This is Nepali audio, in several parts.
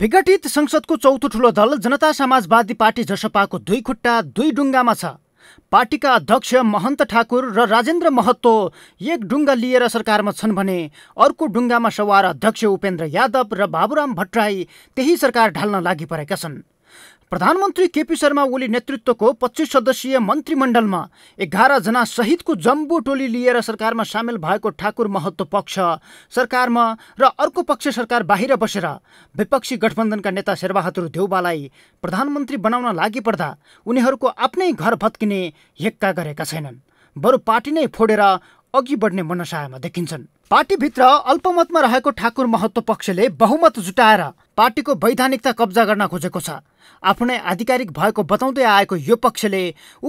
विघटित संसदको चौथो ठुलो दल जनता समाजवादी पार्टी जसपाको दुई खुट्टा दुई डुङ्गामा छ पार्टीका अध्यक्ष महन्त ठाकुर र राजेन्द्र महतो एक डुङ्गा लिएर सरकारमा छन् भने अर्को डुङ्गामा सवार अध्यक्ष उपेन्द्र यादव र बाबुराम भट्टराई त्यही सरकार ढाल्न लागि परेका छन् प्रधानमन्त्री केपी शर्मा ओली नेतृत्वको पच्चिस सदस्यीय मन्त्रीमण्डलमा एघारजना सहितको जम्बो टोली लिएर सरकारमा सामेल भएको ठाकुर महत्त्व पक्ष सरकारमा र अर्को पक्ष सरकार बाहिर बसेर विपक्षी गठबन्धनका नेता शेरबहादुर देउबालाई प्रधानमन्त्री बनाउन लागिपर्दा उनीहरूको आफ्नै घर भत्किने हेक्का गरेका छैनन् बरु पार्टी नै फोडेर अघि बढ्ने मनसायमा देखिन्छन् पार्टीभित्र अल्पमतमा रहेको ठाकुर महत्त्व पक्षले बहुमत जुटाएर पार्टीको वैधानिकता कब्जा गर्न खोजेको छ आफ्नै आधिकारिक भएको बताउँदै आएको यो पक्षले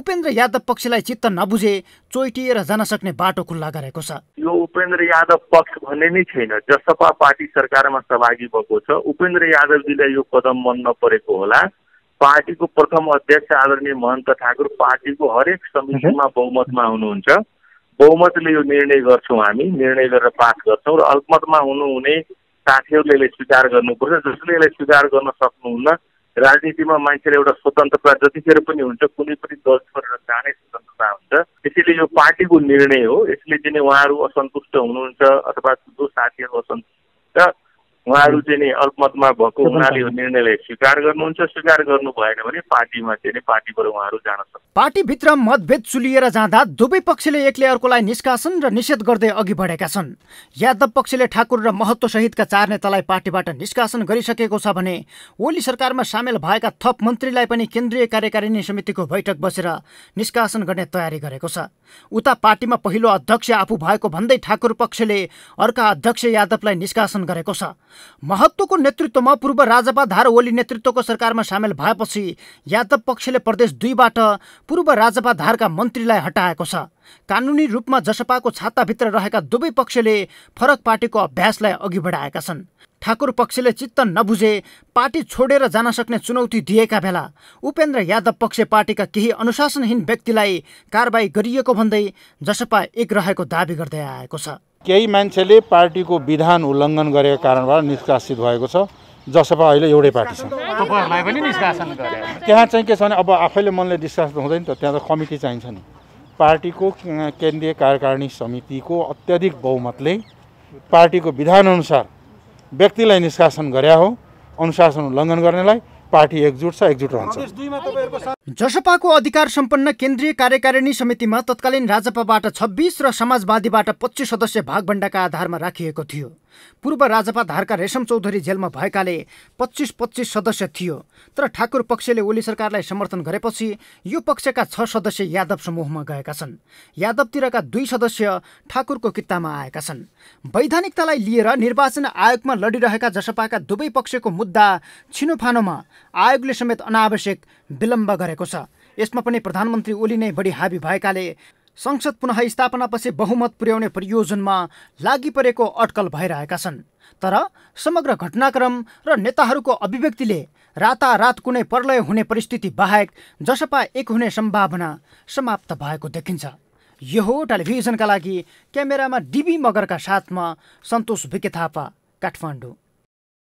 उपेन्द्र यादव पक्षलाई चित्त नबुझे चोइटिएर जान सक्ने बाटो खुल्ला गरेको छ यो उपेन्द्र यादव पक्ष भन्ने नै छैन जसपा पार्टी सरकारमा सहभागी भएको छ उपेन्द्र यादवजीलाई यो कदम मन नपरेको होला पार्टीको प्रथम अध्यक्ष आदरणीय महन्त ठाकुर पार्टीको हरेक समितिमा बहुमतमा हुनुहुन्छ बहुमतले यो निर्णय गर्छौँ हामी निर्णय गरेर पास गर्छौँ र अल्पमतमा हुनुहुने साथीहरूले यसलाई स्वीकार गर्नुपर्छ जसले यसलाई स्वीकार गर्न सक्नुहुन्न राजनीतिमा मान्छेले एउटा स्वतन्त्रता जतिखेर पनि हुन्छ कुनै पनि दल छोडेर जाने स्वतन्त्रता हुन्छ त्यसैले यो पार्टीको निर्णय हो यसले चाहिँ उहाँहरू असन्तुष्ट हुनुहुन्छ अथवा जो साथीहरू असन्तुष्ट उहाँहरू चाहिँ नि अल्पमतमा भएको हुनाले यो निर्णयलाई स्वीकार गर्नुहुन्छ स्वीकार गर्नु भएन भने पार्टीमा चाहिँ नि पार्टीबाट उहाँहरू जान सक्छ पार्टीभित्र मतभेद चुलिएर जाँदा दुवै पक्षले एकले अर्कोलाई निष्कासन र निषेध गर्दै अघि बढेका छन् यादव पक्षले ठाकुर र महत्व सहितका चार नेतालाई पार्टीबाट निष्कासन गरिसकेको छ भने ओली सरकारमा सामेल भएका थप मन्त्रीलाई पनि केन्द्रीय कार्यकारिणी समितिको बैठक बसेर निष्कासन गर्ने तयारी गरेको छ उता पार्टीमा पहिलो अध्यक्ष आफू भएको भन्दै ठाकुर पक्षले अर्का अध्यक्ष यादवलाई निष्कासन गरेको छ महत्त्वको नेतृत्वमा पूर्व राजपा धार ओली नेतृत्वको सरकारमा सामेल भएपछि यादव पक्षले प्रदेश दुईबाट पूर्व राजपा धारका मन्त्रीलाई हटाएको छ कानुनी रूपमा जसपाको छाताभित्र रहेका दुवै पक्षले फरक पार्टीको अभ्यासलाई अघि बढाएका छन् ठाकुर पक्षले चित्त नबुझे पार्टी छोडेर जान सक्ने चुनौती दिएका बेला उपेन्द्र यादव पक्ष पार्टीका केही अनुशासनहीन व्यक्तिलाई कारवाही गरिएको भन्दै जसपा एक रहेको दावी गर्दै आएको छ केही मान्छेले पार्टीको विधान उल्लङ्घन गरेको कारणबाट निष्कासित भएको छ जसपा अहिले एउटै पार्टी छ त्यहाँ चाहिँ के छ भने अब आफैले मनले निष्कासन हुँदैन त त्यहाँ त कमिटी चाहिन्छ नि पार्टीको केन्द्रीय कार्यकारिणी समितिको अत्याधिक बहुमतले पार्टीको विधानअनुसार व्यक्तिलाई निष्कासन गरे हो अनुशासन उल्लङ्घन गर्नेलाई पार्टी एकजुट छ एकजुट रहन्छ जसपाको अधिकार सम्पन्न केन्द्रीय कार्यकारिणी समितिमा तत्कालीन राजपाबाट छब्बिस र समाजवादीबाट पच्चिस सदस्य भागभण्डाका आधारमा राखिएको थियो पूर्व राजपा धारका रेशम चौधरी जेलमा भएकाले पच्चिस पच्चिस सदस्य थियो तर ठाकुर पक्षले ओली सरकारलाई समर्थन गरेपछि यो पक्षका छ सदस्य यादव समूहमा गएका छन् यादवतिरका दुई सदस्य ठाकुरको कितामा आएका छन् वैधानिकतालाई लिएर निर्वाचन आयोगमा लडिरहेका जसपाका दुवै पक्षको मुद्दा छिनोफानोमा आयोगले समेत अनावश्यक विलम्ब गरेको छ यसमा पनि प्रधानमन्त्री ओली नै बढी हाबी भएकाले संसद पुनः स्थापनापछि बहुमत पुर्याउने परियोजनमा लागि परेको अड्कल भइरहेका छन् तर समग्र घटनाक्रम र नेताहरूको अभिव्यक्तिले रातारात कुनै प्रलय हुने परिस्थिति बाहेक जसपा एक हुने सम्भावना समाप्त भएको देखिन्छ यो टेलिभिजनका लागि क्यामेरामा डिबी मगरका साथमा सन्तोष विके थापा काठमाडौँ